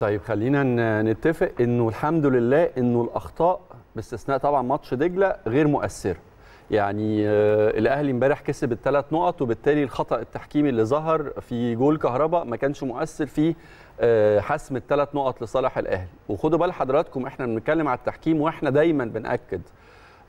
طيب خلينا نتفق انه الحمد لله انه الاخطاء باستثناء طبعا ماتش دجله غير مؤثره يعني آه، الاهلي امبارح كسب الثلاث نقط وبالتالي الخطا التحكيمي اللي ظهر في جول كهرباء ما كانش مؤثر في آه، حسم الثلاث نقط لصالح الاهلي وخدوا بال حضراتكم احنا بنتكلم على التحكيم واحنا دايما بناكد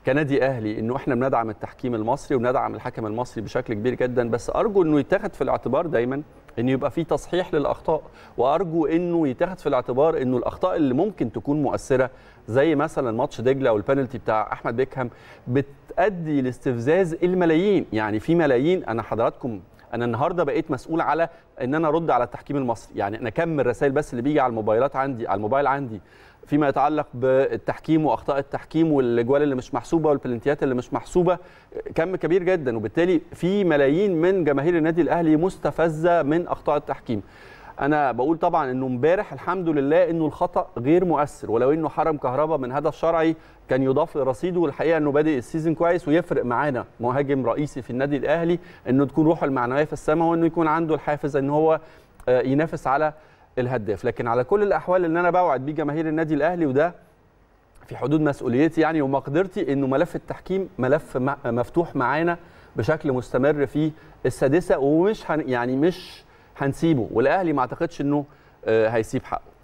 كنادي اهلي انه احنا بندعم التحكيم المصري وبندعم الحكم المصري بشكل كبير جدا بس ارجو انه يتاخد في الاعتبار دايما ان يبقى في تصحيح للاخطاء وارجو انه يتاخد في الاعتبار انه الاخطاء اللي ممكن تكون مؤثره زي مثلا ماتش دجله والبنالتي بتاع احمد بيكهام بتؤدي لاستفزاز الملايين يعني في ملايين انا حضراتكم انا النهارده بقيت مسؤول على ان انا ارد على التحكيم المصري يعني انا كم الرسائل بس اللي بيجي على الموبايلات عندي على الموبايل عندي فيما يتعلق بالتحكيم واخطاء التحكيم والاجوال اللي مش محسوبه والبلنتيات اللي مش محسوبه كم كبير جدا وبالتالي في ملايين من جماهير النادي الاهلي مستفزه من اخطاء التحكيم انا بقول طبعا انه امبارح الحمد لله انه الخطا غير مؤثر ولو انه حرم كهربا من هدف شرعي كان يضاف لرصيده والحقيقه انه بادئ السيزون كويس ويفرق معانا مهاجم رئيسي في النادي الاهلي انه تكون روحه المعنويه في السماء وانه يكون عنده الحافز ان هو آه، ينافس على الهداف لكن على كل الاحوال اللي انا بوعد بيه جماهير النادي الاهلي وده في حدود مسؤوليتي يعني ومقدرتي انه ملف التحكيم ملف مفتوح معانا بشكل مستمر في السادسه ومش يعني مش هنسيبه والاهلي ما اعتقدش انه آه، هيسيب حقه